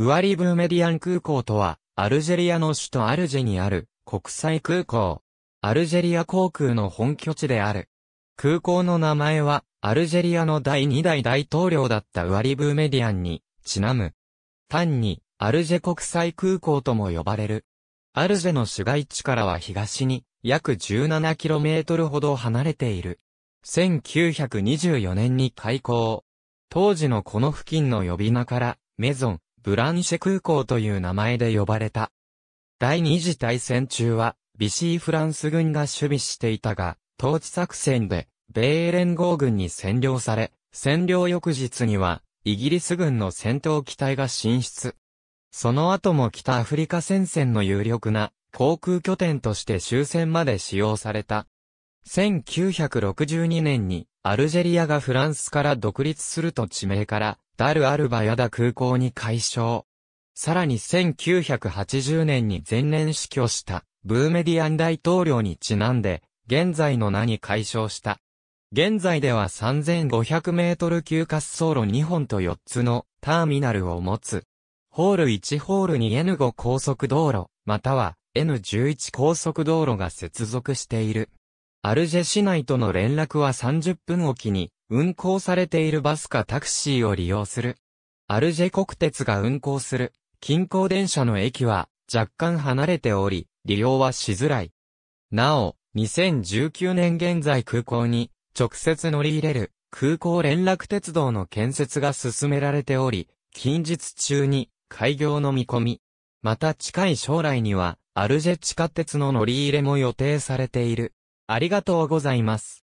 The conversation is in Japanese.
ウアリブーメディアン空港とは、アルジェリアの首都アルジェにある国際空港。アルジェリア航空の本拠地である。空港の名前は、アルジェリアの第2代大統領だったウアリブーメディアンに、ちなむ。単に、アルジェ国際空港とも呼ばれる。アルジェの市街地からは東に、約 17km ほど離れている。1924年に開港。当時のこの付近の呼び名から、メゾン、ブランシェ空港という名前で呼ばれた。第二次大戦中は、ビシーフランス軍が守備していたが、統治作戦で、米連合軍に占領され、占領翌日には、イギリス軍の戦闘機体が進出。その後も北アフリカ戦線の有力な航空拠点として終戦まで使用された。1962年にアルジェリアがフランスから独立すると地名からダルアルバヤダ空港に改称。さらに1980年に前年死去した、ブーメディアン大統領にちなんで、現在の名に改称した。現在では3500メートル級滑走路2本と4つのターミナルを持つ。ホール1ホールに N5 高速道路、または N11 高速道路が接続している。アルジェ市内との連絡は30分おきに運行されているバスかタクシーを利用する。アルジェ国鉄が運行する近郊電車の駅は若干離れており、利用はしづらい。なお、2019年現在空港に直接乗り入れる空港連絡鉄道の建設が進められており、近日中に開業の見込み。また近い将来にはアルジェ地下鉄の乗り入れも予定されている。ありがとうございます。